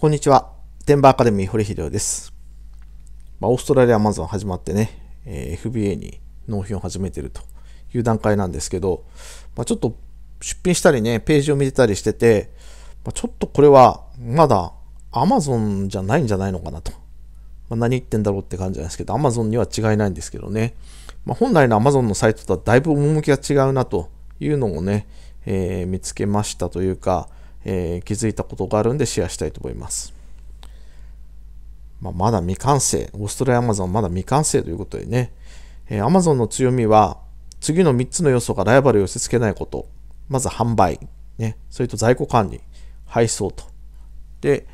こんにちは。テンバーアカデミー堀秀夫です。まあ、オーストラリアマゾン始まってね、えー、FBA に納品を始めてるという段階なんですけど、まあ、ちょっと出品したりね、ページを見てたりしてて、まあ、ちょっとこれはまだ Amazon じゃないんじゃないのかなと。まあ、何言ってんだろうって感じなんですけど、Amazon には違いないんですけどね。まあ、本来の Amazon のサイトとはだいぶ趣が違うなというのをね、えー、見つけましたというか、えー、気づいたことがあるんでシェアしたいと思います。まあ、まだ未完成、オーストラリアアマゾンまだ未完成ということでね、えー、アマゾンの強みは次の3つの要素がライバルを寄せ付けないこと、まず販売、ね、それと在庫管理、配送と。で、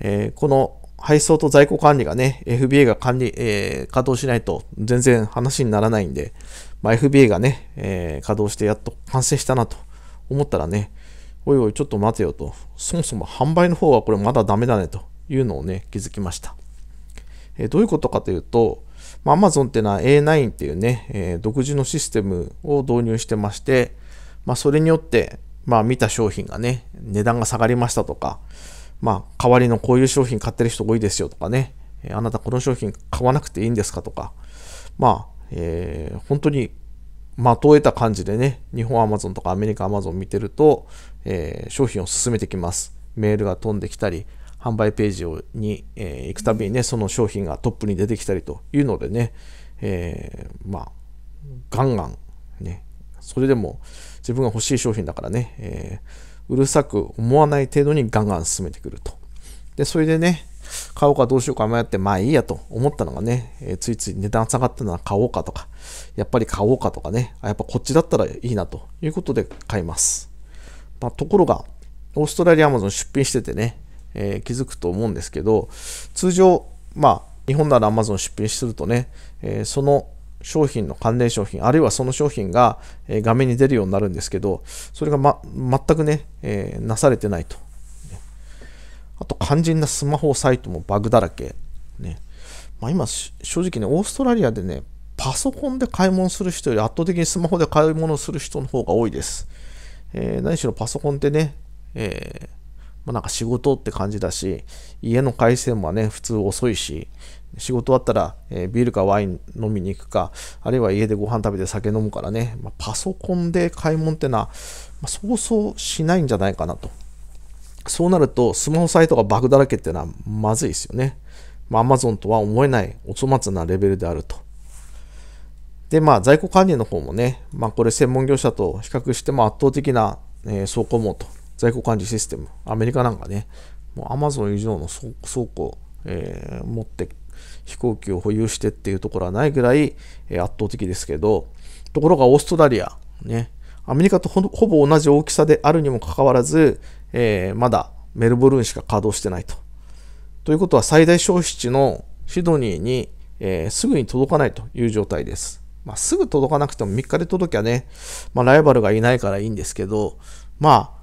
えー、この配送と在庫管理がね、FBA が管理、えー、稼働しないと全然話にならないんで、まあ、FBA がね、えー、稼働してやっと完成したなと思ったらね、おいおい、ちょっと待てよと、そもそも販売の方はこれまだダメだねというのをね、気づきました。えどういうことかというと、ま Amazon っていうのは A9 っていうね、え独自のシステムを導入してまして、まあ、それによって、まあ、見た商品がね、値段が下がりましたとか、まあ、代わりのこういう商品買ってる人多いですよとかね、あなたこの商品買わなくていいんですかとか、まあ、えー、本当に的を得た感じでね、日本アマゾンとかアメリカアマゾン見てると、えー、商品を進めてきます。メールが飛んできたり、販売ページをに、えー、行くたびにね、その商品がトップに出てきたりというのでね、えー、まあ、ガンガン、ね、それでも自分が欲しい商品だからね、えうるさく思わない程度にガンガン進めてくると。で、それでね、買おうかどうしようか迷って、まあいいやと思ったのがね、えー、ついつい値段下がったなら買おうかとか、やっぱり買おうかとかね、あやっぱこっちだったらいいなということで買います。まあ、ところが、オーストラリアアマゾン出品しててね、えー、気づくと思うんですけど、通常、まあ、日本ならアマゾン出品するとね、えー、その商品の関連商品、あるいはその商品が画面に出るようになるんですけど、それが、ま、全くね、えー、なされてないと。あと、肝心なスマホサイトもバグだらけ。ねまあ、今、正直ね、オーストラリアでね、パソコンで買い物する人より圧倒的にスマホで買い物する人の方が多いです。えー、何しろパソコンってね、えー、まあ、なんか仕事って感じだし、家の回線もね、普通遅いし、仕事終わったら、えー、ビールかワイン飲みに行くか、あるいは家でご飯食べて酒飲むからね、まあ、パソコンで買い物ってのは、まあ、そうそうしないんじゃないかなと。そうなると、スマホサイトがバグだらけってのはまずいですよね。まマゾンとは思えないお粗末なレベルであると。で、まあ、在庫管理の方もね、まあ、これ専門業者と比較して、も圧倒的な、えー、倉庫網と在庫管理システム、アメリカなんかね、もう Amazon 以上の倉庫、えー、持って飛行機を保有してっていうところはないぐらい、えー、圧倒的ですけど、ところがオーストラリア、ね、アメリカとほぼ同じ大きさであるにもかかわらず、えー、まだメルボルンしか稼働してないと。ということは最大消費地のシドニーに、えー、すぐに届かないという状態です。まあ、すぐ届かなくても3日で届きゃね、まあ、ライバルがいないからいいんですけど、ま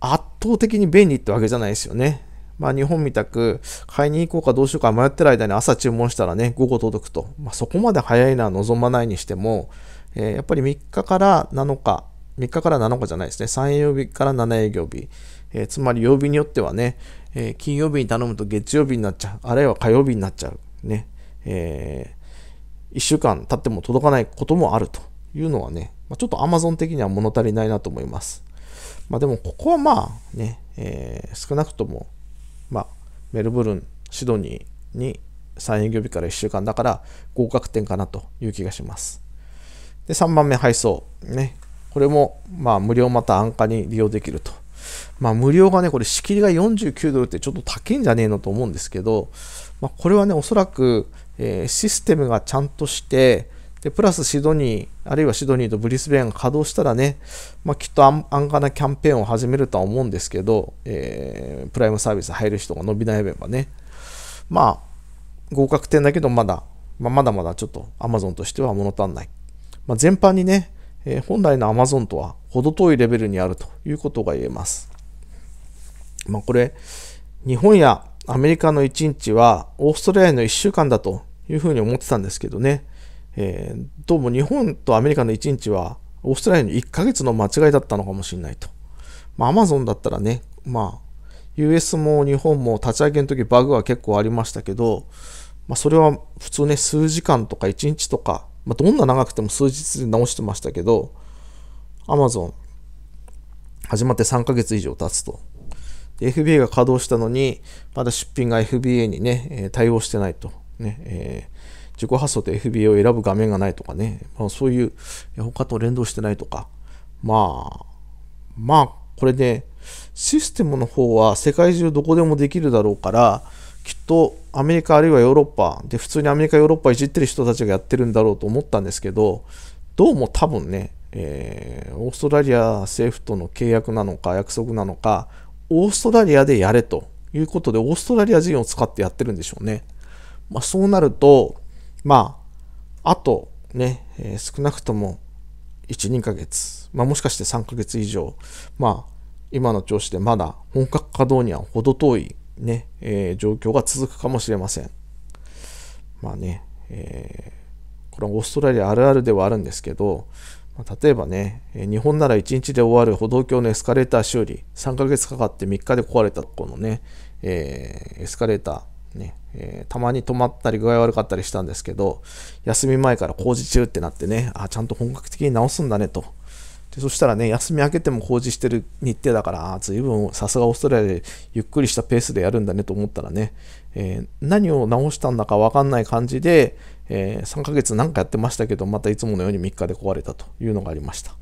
あ、圧倒的に便利ってわけじゃないですよね。まあ、日本みたく買いに行こうかどうしようか迷ってる間に朝注文したらね、午後届くと。まあ、そこまで早いのは望まないにしても、えー、やっぱり3日から7日、3日から7日じゃないですね、3営業日から7営業日、えー、つまり曜日によってはね、えー、金曜日に頼むと月曜日になっちゃう、あるいは火曜日になっちゃう。ね。えー1週間経っても届かないこともあるというのはね、ちょっとアマゾン的には物足りないなと思います。まあ、でもここはまあね、えー、少なくとも、まあ、メルブルン、シドニーに3営業日から1週間だから合格点かなという気がします。で、3番目配送。ね。これも、まあ、無料また安価に利用できると。まあ、無料がね、これ仕切りが49ドルってちょっと高いんじゃねえのと思うんですけど、まあ、これはね、おそらくえー、システムがちゃんとして、で、プラスシドニー、あるいはシドニーとブリスベンが稼働したらね、まあ、きっと安価なキャンペーンを始めるとは思うんですけど、えー、プライムサービス入る人が伸び悩めばね、まあ、合格点だけどまだ、まあ、まだまだちょっと Amazon としては物足んない。まあ、全般にね、えー、本来の Amazon とは程遠いレベルにあるということが言えます。まあ、これ、日本やアメリカの1日はオーストラリアの1週間だというふうに思ってたんですけどね、えー、どうも日本とアメリカの1日はオーストラリアの1ヶ月の間違いだったのかもしれないと。まアマゾンだったらね、まあ、US も日本も立ち上げの時バグは結構ありましたけど、まあ、それは普通ね、数時間とか1日とか、まあ、どんな長くても数日で直してましたけど、アマゾン始まって3ヶ月以上経つと。FBA が稼働したのに、まだ出品が FBA にね、対応してないと。ね、えー、自己発想で FBA を選ぶ画面がないとかね、まあ、そういう他と連動してないとか、まあ、まあ、これね、システムの方は世界中どこでもできるだろうから、きっとアメリカあるいはヨーロッパで普通にアメリカヨーロッパいじってる人たちがやってるんだろうと思ったんですけどどうも多分ね、えー、オーストラリア政府との契約なのか約束なのかオーストラリアでやれということでオーストラリア人を使ってやってるんでしょうね。まあ、そうなると、まあ、あとね、えー、少なくとも1、2ヶ月、まあ、もしかして3ヶ月以上、まあ、今の調子でまだ本格稼働には程遠いね、えー、状況が続くかもしれません。まあね、えー、これはオーストラリアあるあるではあるんですけど、まあ、例えばね、日本なら1日で終わる歩道橋のエスカレーター修理、3ヶ月かかって3日で壊れたこのね、えー、エスカレーター、ね、えー、たまに止まったり具合悪かったりしたんですけど、休み前から工事中ってなってね、あ、ちゃんと本格的に直すんだねと。でそしたらね、休み明けても工事してる日程だから、あ随分さすがオーストラリアでゆっくりしたペースでやるんだねと思ったらね、えー、何を直したんだかわかんない感じで、えー、3ヶ月何かやってましたけど、またいつものように3日で壊れたというのがありました。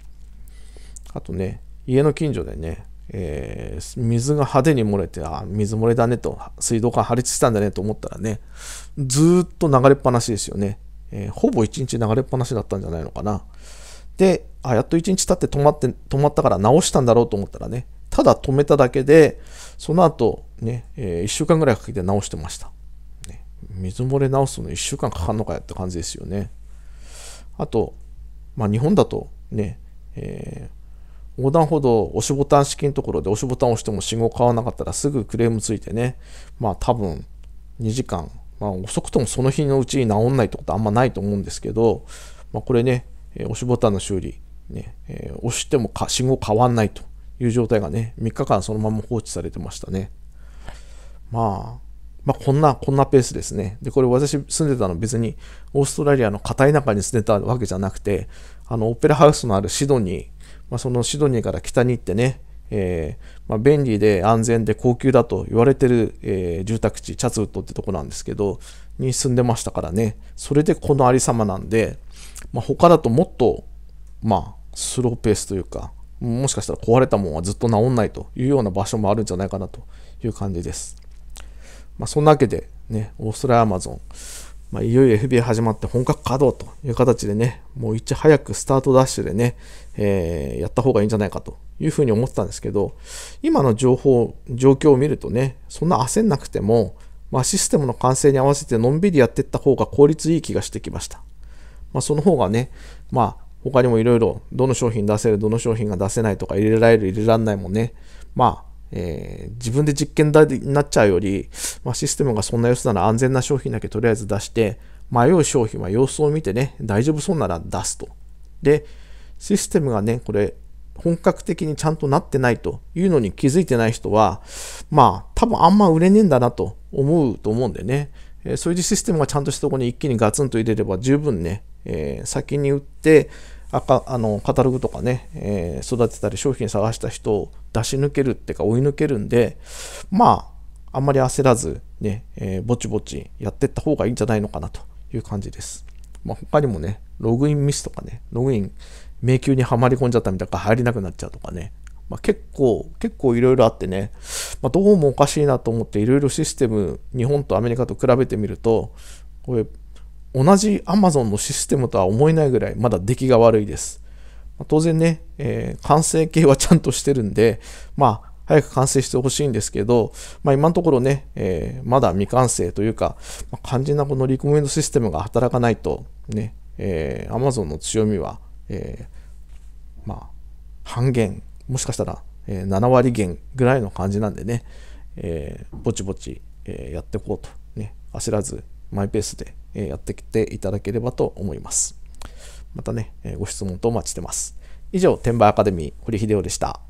あとね、家の近所でね、えー、水が派手に漏れて、あ、水漏れだねと、水道管破裂したんだねと思ったらね、ずっと流れっぱなしですよね。えー、ほぼ一日流れっぱなしだったんじゃないのかな。で、あ、やっと一日経って止まって、止まったから直したんだろうと思ったらね、ただ止めただけで、その後ね、えー、1週間ぐらいかけて直してました。ね、水漏れ直すの1週間かかんのかやって感じですよね。あと、まあ日本だとね、えー横断歩道押しボタン式のところで押しボタンを押しても信号変わらなかったらすぐクレームついてね、まあ多分2時間、まあ遅くともその日のうちに治んないってことはあんまないと思うんですけど、まあこれね、押しボタンの修理、ね、えー、押してもか信号変わんないという状態がね、3日間そのまま放置されてましたね。まあ、まあ、こんな、こんなペースですね。で、これ私住んでたの別にオーストラリアの片田舎に住んでたわけじゃなくて、あの、オペラハウスのあるシドニまあ、そのシドニーから北に行ってね、えー、まあ、便利で安全で高級だと言われてる、えー、住宅地チャツウッドってとこなんですけどに住んでましたからねそれでこのありさまなんで、まあ、他だともっと、まあ、スローペースというかもしかしたら壊れたもんはずっと治んないというような場所もあるんじゃないかなという感じです。まあ、そんなわけで、ね、オーストラリアアマゾン、まあ、いよいよ FBA 始まって本格稼働という形でね、もういち早くスタートダッシュでね、えー、やった方がいいんじゃないかというふうに思ってたんですけど、今の情報、状況を見るとね、そんな焦んなくても、まあ、システムの完成に合わせてのんびりやっていった方が効率いい気がしてきました。まあ、その方がね、まあ、他にもいろいろ、どの商品出せる、どの商品が出せないとか、入れられる、入れられないもね、まあ、えー、自分で実験台になっちゃうより、まあ、システムがそんな様子なら安全な商品だけとりあえず出して、迷う商品は様子を見てね、大丈夫そうなら出すと。で、システムがね、これ、本格的にちゃんとなってないというのに気づいてない人は、まあ、多分あんま売れねえんだなと思うと思うんでね、えー、それでシステムがちゃんとしたとこに一気にガツンと入れれば十分ね、えー、先に売って、あかあのカタログとかね、えー、育てたり商品探した人を出し抜けるっていうか追い抜けるんでまああんまり焦らずね、えー、ぼちぼちやってった方がいいんじゃないのかなという感じです、まあ、他にもねログインミスとかねログイン迷宮にはまり込んじゃったみたいな入りなくなっちゃうとかね、まあ、結構結構いろいろあってね、まあ、どうもおかしいなと思っていろいろシステム日本とアメリカと比べてみるとこれ同じ Amazon のシステムとは思えないぐらいまだ出来が悪いです。当然ね、えー、完成形はちゃんとしてるんで、まあ、早く完成してほしいんですけど、まあ、今のところね、えー、まだ未完成というか、まあ、肝心なこのリコメンドシステムが働かないと、ね、えー、Amazon の強みは、えー、まあ、半減、もしかしたら、え7割減ぐらいの感じなんでね、えぼちぼち、えやっていこうと、ね、焦らずマイペースでやってきていただければと思います。またね、ご質問とお待ちしてます。以上、天馬アカデミー、堀秀夫でした。